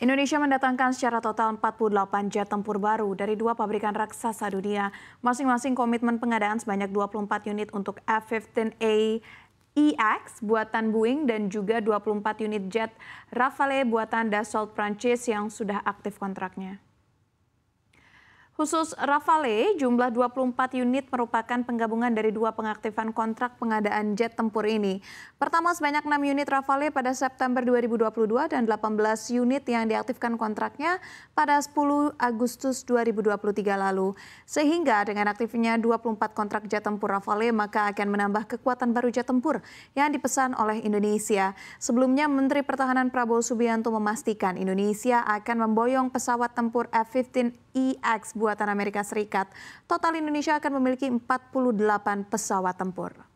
Indonesia mendatangkan secara total 48 jet tempur baru dari dua pabrikan raksasa dunia. Masing-masing komitmen pengadaan sebanyak 24 unit untuk F-15A EX buatan Boeing dan juga 24 unit jet Rafale buatan Dassault Prancis yang sudah aktif kontraknya. Khusus Rafale, jumlah 24 unit merupakan penggabungan dari dua pengaktifan kontrak pengadaan jet tempur ini. Pertama sebanyak 6 unit Rafale pada September 2022 dan 18 unit yang diaktifkan kontraknya pada 10 Agustus 2023 lalu. Sehingga dengan aktifnya 24 kontrak jet tempur Rafale maka akan menambah kekuatan baru jet tempur yang dipesan oleh Indonesia. Sebelumnya Menteri Pertahanan Prabowo Subianto memastikan Indonesia akan memboyong pesawat tempur F-15EX e buat buatan Amerika Serikat. Total Indonesia akan memiliki 48 pesawat tempur.